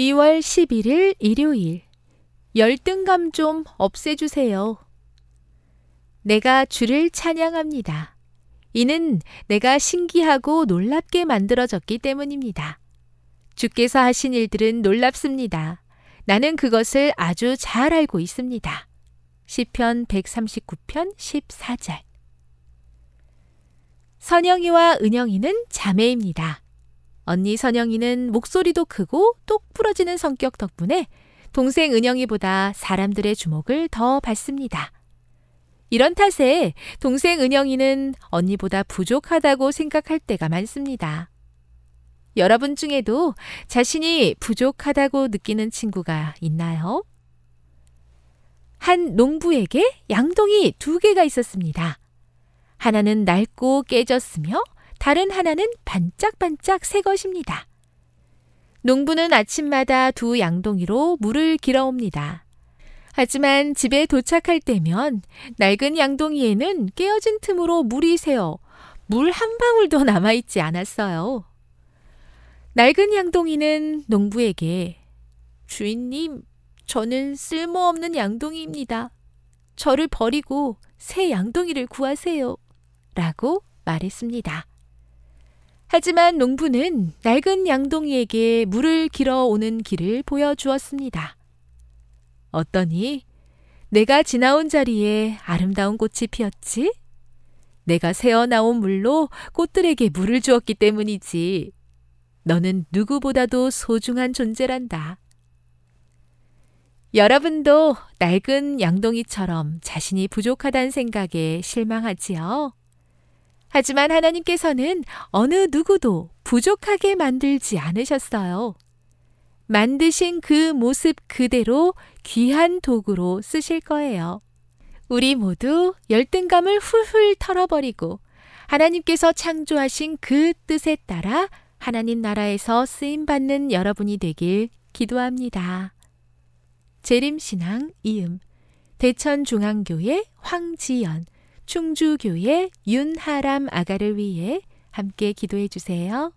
2월 11일 일요일 열등감 좀 없애주세요. 내가 주를 찬양합니다. 이는 내가 신기하고 놀랍게 만들어졌기 때문입니다. 주께서 하신 일들은 놀랍습니다. 나는 그것을 아주 잘 알고 있습니다. 시편 139편 14절 선영이와 은영이는 자매입니다. 언니 선영이는 목소리도 크고 똑 부러지는 성격 덕분에 동생 은영이보다 사람들의 주목을 더 받습니다. 이런 탓에 동생 은영이는 언니보다 부족하다고 생각할 때가 많습니다. 여러분 중에도 자신이 부족하다고 느끼는 친구가 있나요? 한 농부에게 양동이 두 개가 있었습니다. 하나는 낡고 깨졌으며 다른 하나는 반짝반짝 새 것입니다. 농부는 아침마다 두 양동이로 물을 길어옵니다. 하지만 집에 도착할 때면 낡은 양동이에는 깨어진 틈으로 물이 새어 물 한 방울도 남아있지 않았어요. 낡은 양동이는 농부에게 주인님, 저는 쓸모없는 양동이입니다. 저를 버리고 새 양동이를 구하세요. 라고 말했습니다. 하지만 농부는 낡은 양동이에게 물을 길어 오는 길을 보여주었습니다. 어떠니? 내가 지나온 자리에 아름다운 꽃이 피었지? 내가 새어 나온 물로 꽃들에게 물을 주었기 때문이지. 너는 누구보다도 소중한 존재란다. 여러분도 낡은 양동이처럼 자신이 부족하다는 생각에 실망하지요? 하지만 하나님께서는 어느 누구도 부족하게 만들지 않으셨어요. 만드신 그 모습 그대로 귀한 도구로 쓰실 거예요. 우리 모두 열등감을 훌훌 털어버리고 하나님께서 창조하신 그 뜻에 따라 하나님 나라에서 쓰임받는 여러분이 되길 기도합니다. 재림신앙 이음 대천중앙교회 황지연 충주교회 윤하람 아가를 위해 함께 기도해 주세요.